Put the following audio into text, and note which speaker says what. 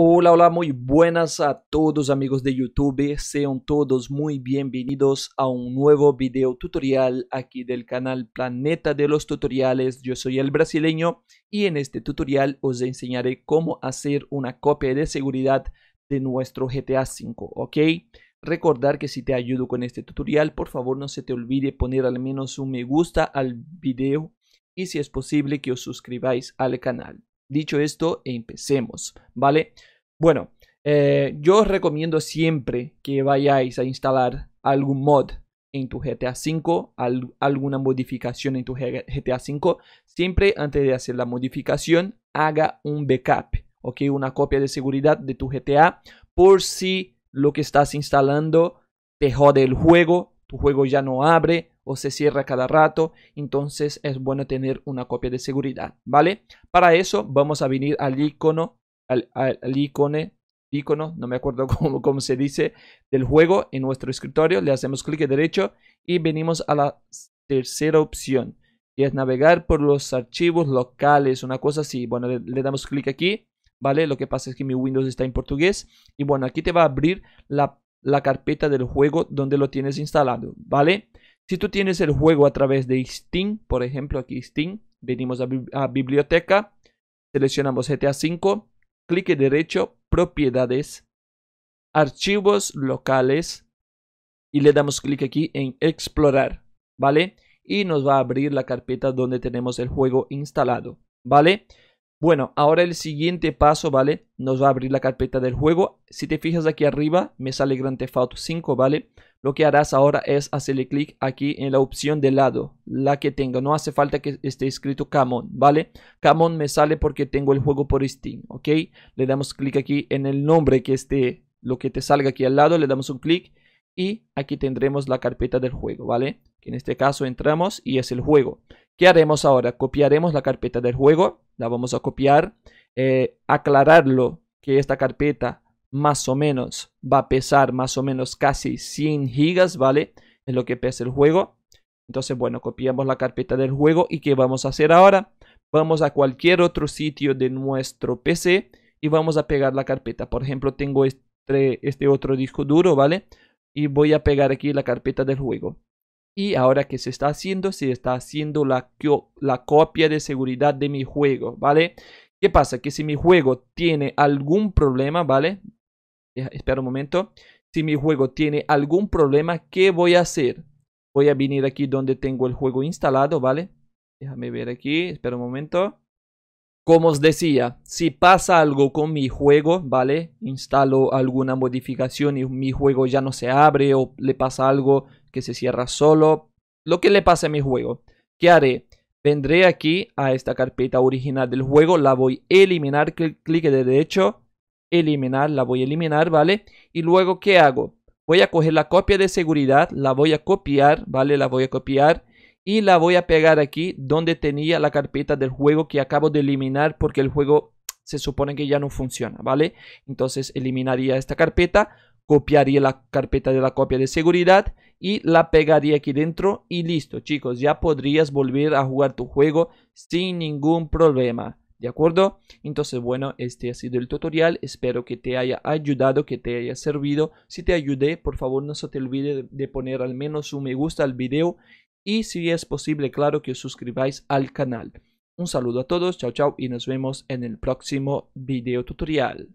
Speaker 1: Hola, hola, muy buenas a todos amigos de YouTube, sean todos muy bienvenidos a un nuevo video tutorial aquí del canal Planeta de los Tutoriales, yo soy el brasileño y en este tutorial os enseñaré cómo hacer una copia de seguridad de nuestro GTA V, ¿ok? Recordar que si te ayudo con este tutorial, por favor no se te olvide poner al menos un me gusta al video y si es posible que os suscribáis al canal. Dicho esto, empecemos, ¿vale? Bueno, eh, yo os recomiendo siempre que vayáis a instalar algún mod en tu GTA V, alguna modificación en tu GTA V. Siempre antes de hacer la modificación, haga un backup, ¿ok? Una copia de seguridad de tu GTA por si lo que estás instalando te jode el juego tu juego ya no abre o se cierra cada rato, entonces es bueno tener una copia de seguridad, ¿vale? Para eso vamos a venir al icono, al, al, icono, no me acuerdo cómo, cómo, se dice, del juego en nuestro escritorio, le hacemos clic derecho y venimos a la tercera opción, que es navegar por los archivos locales, una cosa así, bueno, le, le damos clic aquí, ¿vale? Lo que pasa es que mi Windows está en portugués y bueno, aquí te va a abrir la la carpeta del juego donde lo tienes instalado, ¿vale? Si tú tienes el juego a través de Steam, por ejemplo, aquí Steam, venimos a, biblioteca, seleccionamos GTA 5 clic derecho, propiedades, archivos locales y le damos clic aquí en explorar, ¿vale? Y nos va a abrir la carpeta donde tenemos el juego instalado, ¿vale? Bueno, ahora el siguiente paso, ¿vale? Nos va a abrir la carpeta del juego. Si te fijas aquí arriba, me sale Grand Theft Auto 5, ¿vale? Lo que harás ahora es hacerle clic aquí en la opción de lado, la que tenga. No hace falta que esté escrito Camon, ¿vale? Camon me sale porque tengo el juego por Steam, ¿ok? Le damos clic aquí en el nombre que esté, lo que te salga aquí al lado, le damos un clic y aquí tendremos la carpeta del juego, ¿vale? Que en este caso entramos y es el juego. ¿Qué haremos ahora? Copiaremos la carpeta del juego, la vamos a copiar, eh, aclararlo que esta carpeta más o menos va a pesar más o menos casi 100 gigas, ¿vale? Es lo que pesa el juego. Entonces, bueno, copiamos la carpeta del juego y ¿qué vamos a hacer ahora? Vamos a cualquier otro sitio de nuestro PC y vamos a pegar la carpeta. Por ejemplo, tengo este, este otro disco duro, ¿vale? Y voy a pegar aquí la carpeta del juego. Y ahora ¿qué se está haciendo, se está haciendo la, la copia de seguridad de mi juego, ¿vale? ¿Qué pasa? Que si mi juego tiene algún problema, ¿vale? Espera un momento. Si mi juego tiene algún problema, ¿qué voy a hacer? Voy a venir aquí donde tengo el juego instalado, ¿vale? Déjame ver aquí, espera un momento. Como os decía, si pasa algo con mi juego, ¿vale? Instalo alguna modificación y mi juego ya no se abre o le pasa algo, que se cierra solo. Lo que le pasa a mi juego. ¿Qué haré? Vendré aquí a esta carpeta original del juego, la voy a eliminar, clic, de derecho, eliminar, la voy a eliminar, ¿vale? Y luego, ¿qué hago? Voy a coger la copia de seguridad, la voy a copiar, ¿vale? La voy a copiar y la voy a pegar aquí donde tenía la carpeta del juego que acabo de eliminar porque el juego se supone que ya no funciona, ¿vale? Entonces eliminaría esta carpeta, copiaría la carpeta de la copia de seguridad y la pegaría aquí dentro y listo chicos ya podrías volver a jugar tu juego sin ningún problema de acuerdo entonces bueno este ha sido el tutorial espero que te haya ayudado que te haya servido si te ayudé por favor no se te olvide de poner al menos un me gusta al video y si es posible claro que os suscribáis al canal un saludo a todos chao chao y nos vemos en el próximo video tutorial